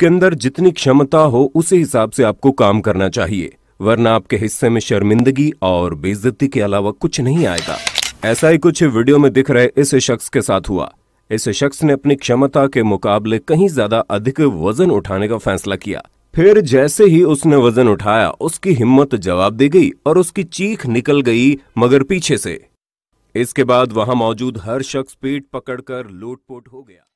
आपके अंदर जितनी क्षमता हो उसी हिसाब से आपको काम करना चाहिए वरना आपके हिस्से में शर्मिंदगी और बेइज्जती के अलावा कुछ नहीं आएगा ऐसा ही कुछ वीडियो में दिख रहे इस शख्स के साथ हुआ इस शख्स ने अपनी क्षमता के मुकाबले कहीं ज्यादा अधिक वजन उठाने का फैसला किया फिर जैसे ही उसने वजन उठाया उसकी हिम्मत जवाब दे गई और उसकी चीख निकल गई मगर पीछे से इसके बाद वहां मौजूद हर शख्स पेट पकड़कर लूटपोट हो गया